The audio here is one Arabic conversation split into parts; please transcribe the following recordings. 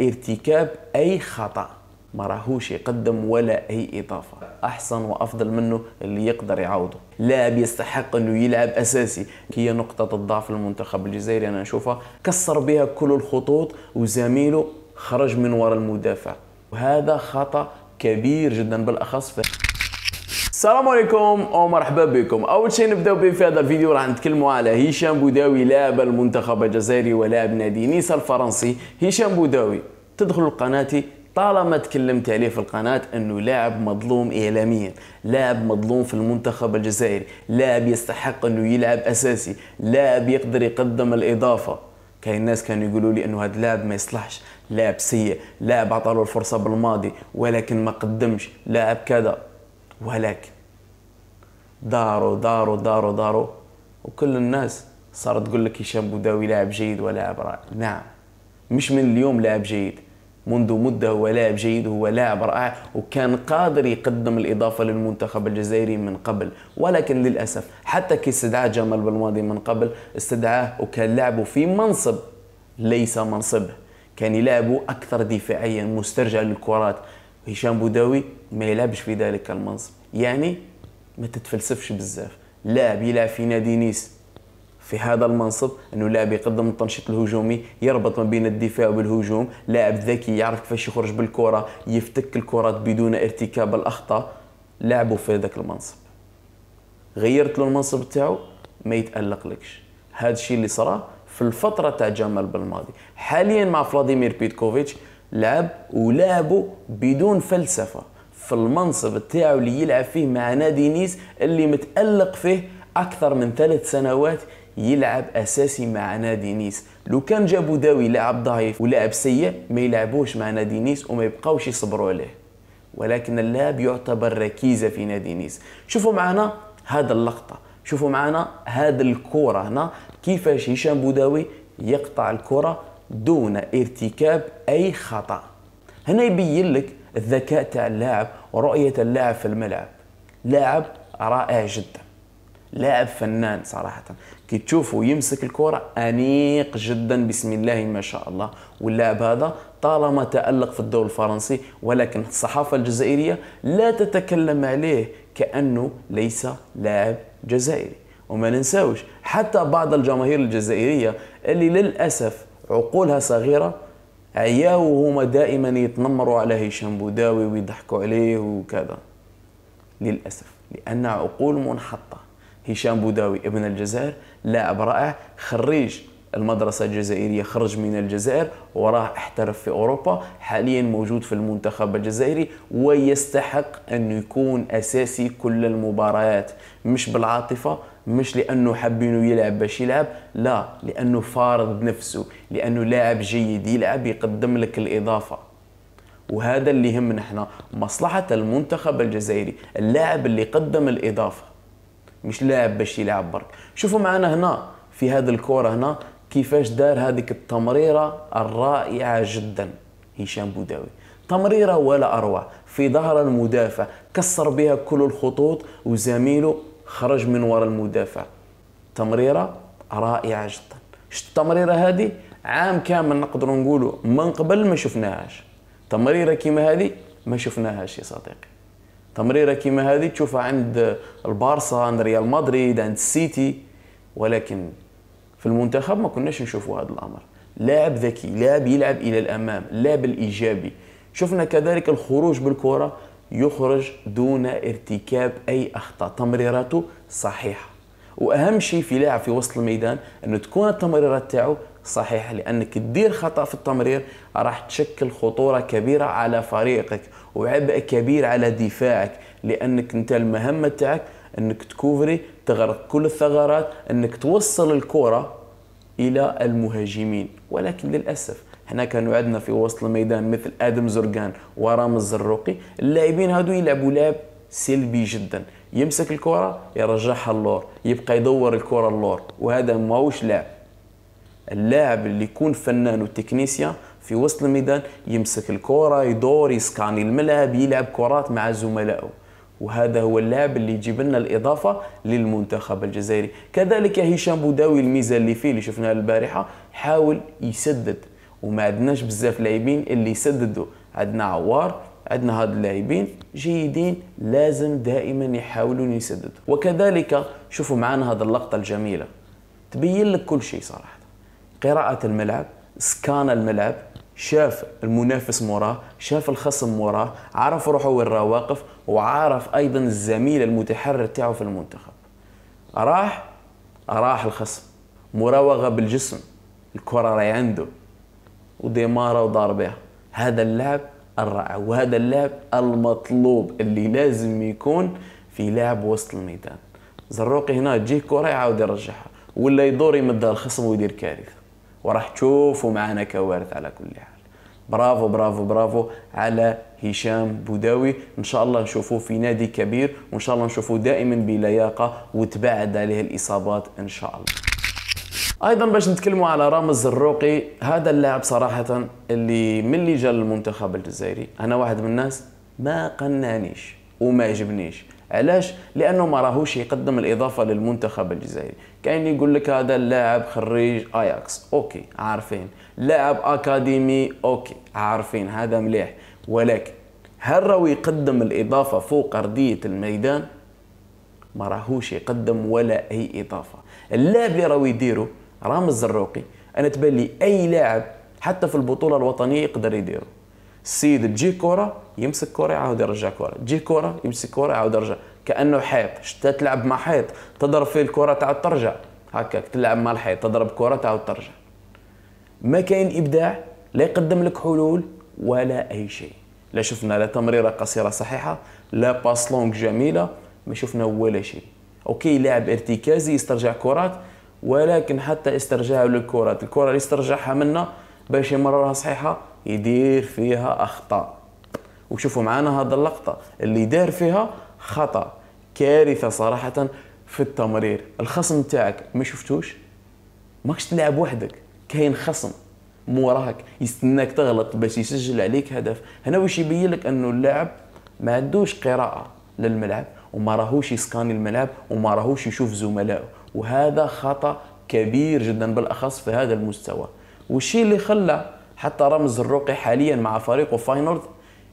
ارتكاب أي خطأ ما راهوش يقدم ولا اي اضافه احسن وافضل منه اللي يقدر يعوضه لاعب يستحق انه يلعب اساسي هي نقطه الضعف المنتخب الجزائري انا نشوفها كسر بها كل الخطوط وزميله خرج من وراء المدافع وهذا خطا كبير جدا بالاخص في السلام عليكم ومرحبا بكم اول شيء نبداو به في هذا الفيديو راح نتكلموا على هشام بوداوي لاعب المنتخب الجزائري ولاعب نادي نيس الفرنسي هشام بوداوي تدخل قناتي طالما تكلمت عليه في القناة أنه لاعب مظلوم إعلاميا لاعب مظلوم في المنتخب الجزائري لاعب يستحق أنه يلعب أساسي لاعب يقدر يقدم الإضافة كاين الناس كانوا يقولوا لي انه هذا اللاعب ما يصلحش لاعب سيء لاعب عطاله الفرصه بالماضي ولكن ما قدمش لاعب كذا ولكن داروا داروا داروا داروا وكل الناس صارت تقول لك هشام بوداوي لاعب جيد ولاعب رائع نعم مش من اليوم لاعب جيد منذ مدة هو لاعب جيد هو لاعب رائع وكان قادر يقدم الإضافة للمنتخب الجزائري من قبل ولكن للأسف حتى كي استدعى جمال بالماضي من قبل استدعاه وكان لعبه في منصب ليس منصبه كان يلعبه أكثر دفاعيا مسترجع للكرات هشام بوداوي ما يلعبش في ذلك المنصب يعني ما تتفلسفش بزاف لاعب يلعب في نادي نيس في هذا المنصب انه لاعب يقدم التنشيط الهجومي يربط ما بين الدفاع والهجوم لاعب ذكي يعرف كيفاش يخرج بالكره يفتك الكرات بدون ارتكاب الاخطاء لعبوا في هذاك المنصب غيرت له المنصب تاعو ما يتالقلكش هذا الشيء اللي صرا في الفتره تاع جمال بالماضي حاليا مع فلاديمير بيتكوفيتش لعب ولعبوا بدون فلسفه في المنصب تاعو اللي يلعب فيه مع نادي نيس اللي متألق فيه أكثر من ثلاث سنوات يلعب اساسي مع نادي نيس لو كان جابوا داوي لاعب ضعيف ولاعب سيء ما يلعبوش مع نادي نيس وما يبقاوش يصبروا عليه ولكن اللاعب يعتبر ركيزه في نادي نيس شوفوا معنا هذا اللقطه شوفوا معنا هذا الكره هنا كيفاش هشام بوداوي يقطع الكره دون ارتكاب اي خطا هنا يبين لك الذكاء تاع اللاعب ورؤيه اللاعب في الملعب لاعب رائع جدا لاعب فنان صراحه كي تشوفه يمسك الكره انيق جدا بسم الله ما شاء الله واللاعب هذا طالما تالق في الدوري الفرنسي ولكن الصحافه الجزائريه لا تتكلم عليه كانه ليس لاعب جزائري وما ننساوش حتى بعض الجماهير الجزائريه اللي للاسف عقولها صغيره عياو وهما دائما يتنمروا على هشام بوداوي ويضحكوا عليه وكذا للأسف لأن عقول منحطة هشام بوداوي ابن الجزائر لاعب رائع خريج المدرسة الجزائرية خرج من الجزائر وراه احترف في أوروبا حاليا موجود في المنتخب الجزائري ويستحق أن يكون أساسي كل المباريات مش بالعاطفة مش لانه حابينه يلعب باش يلعب لا لانه فارض نفسه لانه لاعب جيد يلعب يقدم لك الاضافه وهذا اللي يهمنا احنا مصلحه المنتخب الجزائري اللاعب اللي قدم الاضافه مش لاعب باش يلعب برك شوفوا معنا هنا في هذا الكوره هنا كيفاش دار هذيك التمريره الرائعه جدا هشام بوداوي تمريره ولا اروع في ظهر المدافع كسر بها كل الخطوط وزميله خرج من وراء المدافع تمريره رائعه جدا شفت التمريره هذه عام كامل نقدر نقوله من قبل ما شفناهاش تمريره كيما هذه ما شفناهاش يا صديقي تمريره كيما هذه تشوفها عند البارسا عند ريال مدريد عند السيتي ولكن في المنتخب ما كناش نشوفوا هذا الامر لاعب ذكي لاعب يلعب الى الامام لاعب الايجابي شفنا كذلك الخروج بالكره يخرج دون ارتكاب أي أخطاء تمريراته صحيحة وأهم شيء في لاعب في وسط الميدان أنه تكون التمريرات تاعو صحيحة لأنك تدير خطأ في التمرير راح تشكل خطورة كبيرة على فريقك وعبء كبير على دفاعك لأنك أنت المهمة تاعك أنك تكوفري تغرق كل الثغرات أنك توصل الكرة إلى المهاجمين ولكن للأسف حنا كانوا عندنا في وسط الميدان مثل ادم زرقان ورام الزروقي اللاعبين هادو يلعبوا لعب سلبي جدا يمسك الكرة يرجعها اللور يبقى يدور الكرة اللور وهذا ماهوش لاعب اللاعب اللي يكون فنان وتكنيسيان في وسط الميدان يمسك الكرة يدور يسكاني الملعب يلعب كرات مع زملائه وهذا هو اللاعب اللي يجيب لنا الإضافة للمنتخب الجزائري كذلك هشام بوداوي الميزة اللي فيه اللي شفناها البارحة حاول يسدد وما عندناش بزاف لاعبين اللي يسددوا عندنا عوار عندنا هاد اللاعبين جيدين لازم دائما يحاولون يسددوا وكذلك شوفوا معنا هاد اللقطه الجميله تبين لك كل شيء صراحه قراءه الملعب سكان الملعب شاف المنافس موراه شاف الخصم موراه عرف روحه وين راه واقف وعرف ايضا الزميل المتحرر تاعو في المنتخب راح راح الخصم مراوغه بالجسم الكره راهي عنده وديمارة ودار بها هذا اللعب الرائع وهذا اللعب المطلوب اللي لازم يكون في لعب وسط الميدان زروقي هنا تجيه كره يعاود يرجعها ولا يدور يمدها الخصم ويدير كارثه وراح تشوفوا معنا كوارث على كل حال برافو برافو برافو على هشام بوداوي ان شاء الله نشوفوه في نادي كبير وان شاء الله نشوفوه دائما بلياقه وتبعد عليه الاصابات ان شاء الله ايضا باش نتكلموا على رامز الروقي هذا اللاعب صراحه اللي ملي جا للمنتخب الجزائري انا واحد من الناس ما قنانيش وما عجبنيش علاش لانه ما راهوش يقدم الاضافه للمنتخب الجزائري كاين يقول لك هذا اللاعب خريج اياكس اوكي عارفين لاعب اكاديمي اوكي عارفين هذا مليح ولكن هل راهو يقدم الاضافه فوق ارضيه الميدان ما راهوش يقدم ولا اي اضافه اللاعب اللي راهو يديرو رامي الزروقي انا تبان لي اي لاعب حتى في البطوله الوطنيه يقدر يديره السيد تجي كره يمسك كره يعاود يرجع كره تجي كره يمسك كره يعاود يرجع كانه حيط شتا تلعب مع حيط تضرب فيه الكره تعاود ترجع هكاك تلعب مع الحيط تضرب كره تعاود ترجع ما كاين ابداع لا يقدم لك حلول ولا اي شيء لا شفنا لا تمريره قصيره صحيحه لا باس لونج جميله ما شفنا ولا شيء اوكي لاعب ارتكازي يسترجع كرات ولكن حتى استرجاع للكرات الكره اللي استرجعها منا باش يمررها صحيحه يدير فيها اخطاء وشوفوا معنا هذا اللقطه اللي دار فيها خطا كارثه صراحه في التمرير الخصم تاعك ما شفتوش ماكش تلعب وحدك كاين خصم موراك يستناك تغلط باش يسجل عليك هدف هنا واش يبين لك انه اللاعب ما عندوش قراءه للملعب وما راهوش يسكاني الملعب وما راهوش يشوف زملائه وهذا خطأ كبير جدا بالأخص في هذا المستوى والشيء اللي خلى حتى رمز الرقي حاليا مع فريقه فاينورد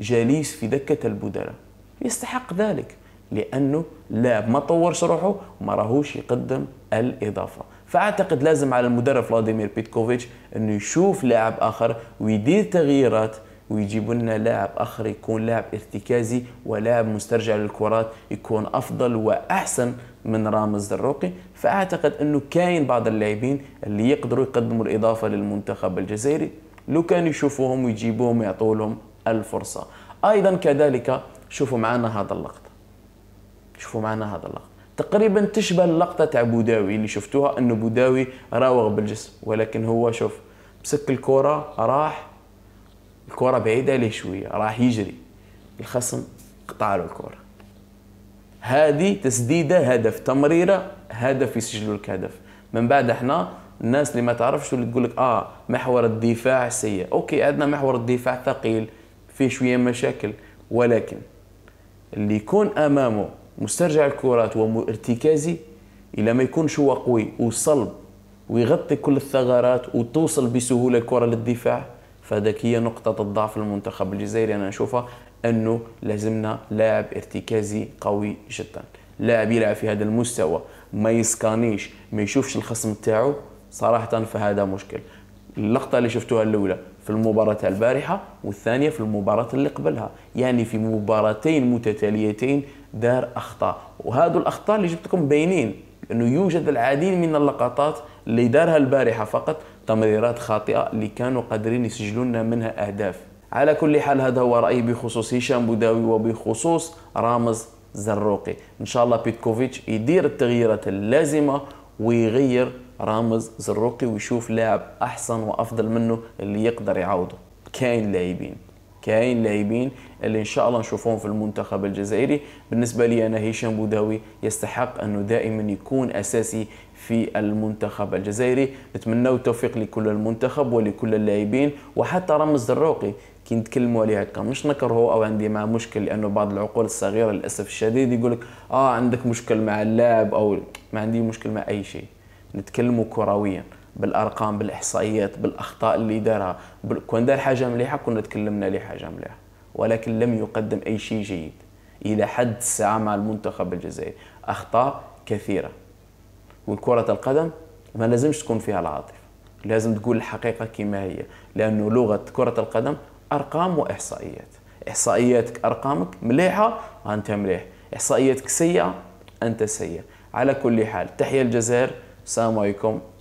جليس في دكة البدلاء يستحق ذلك لأنه لاعب ما طورش روحه وما راهوش يقدم الإضافة فأعتقد لازم على المدرب فلاديمير بيتكوفيتش أنه يشوف لاعب آخر ويدير تغييرات ويجيبوا لنا لاعب اخر يكون لاعب ارتكازي ولاعب مسترجع للكرات يكون افضل واحسن من رامز دروقي فاعتقد انه كاين بعض اللاعبين اللي يقدروا يقدموا الاضافه للمنتخب الجزائري لو كان يشوفوهم ويجيبوهم ويعطوا لهم الفرصه ايضا كذلك شوفوا معنا هذا اللقطه شوفوا معنا هذا اللقطه تقريبا تشبه اللقطه تاع بوداوي اللي شفتوها انه بوداوي راوغ بالجسم ولكن هو شوف مسك الكره راح الكرة بعيدة عليه شوية راح يجري الخصم قطع له الكرة هذه تسديدة هدف تمريرة هدف يسجلوا لك هدف من بعد احنا الناس اللي ما تعرفش اللي تقول لك اه محور الدفاع سيء اوكي عندنا محور الدفاع ثقيل فيه شوية مشاكل ولكن اللي يكون امامه مسترجع الكرات وارتكازي الى ما يكونش هو قوي وصلب ويغطي كل الثغرات وتوصل بسهوله الكره للدفاع فذاك هي نقطة الضعف المنتخب الجزائري أنا أشوفها أنه لازمنا لاعب ارتكازي قوي جدا لاعب يلعب في هذا المستوى ما يسكانيش ما يشوفش الخصم تاعو صراحة فهذا مشكل اللقطة اللي شفتوها الأولى في المباراة البارحة والثانية في المباراة اللي قبلها يعني في مباراتين متتاليتين دار أخطاء وهذو الأخطاء اللي جبت لكم باينين أنه يوجد العديد من اللقطات اللي دارها البارحة فقط تمريرات خاطئه اللي كانوا قادرين يسجلوا لنا منها اهداف على كل حال هذا هو رايي بخصوص هشام بوداوي وبخصوص رامز زروقي ان شاء الله بيتكوفيتش يدير التغييرات اللازمه ويغير رامز زروقي ويشوف لاعب احسن وافضل منه اللي يقدر يعوضه كاين لاعبين كاين لاعبين اللي ان شاء الله نشوفهم في المنتخب الجزائري بالنسبه لي انا هشام بوداوي يستحق انه دائما يكون اساسي في المنتخب الجزائري نتمنى التوفيق لكل المنتخب ولكل اللاعبين وحتى رامز الروقي كي نتكلموا عليه هكا مش نكرهه او عندي معاه مشكل لانه بعض العقول الصغيره للاسف الشديد يقول لك اه عندك مشكل مع اللاعب او ما عندي مشكل مع اي شيء نتكلموا كرويا بالارقام بالاحصائيات بالاخطاء اللي دارها كون دار حاجه مليحه كنا تكلمنا عليه حاجه مليحه ولكن لم يقدم اي شيء جيد الى حد الساعه مع المنتخب الجزائري اخطاء كثيره كرة القدم ما لازمش تكون فيها العاطفة لازم تقول الحقيقة كما هي لأنه لغة كرة القدم أرقام وإحصائيات إحصائياتك أرقامك مليحة أنت مليح إحصائياتك سيئة أنت سيء على كل حال تحية الجزائر السلام عليكم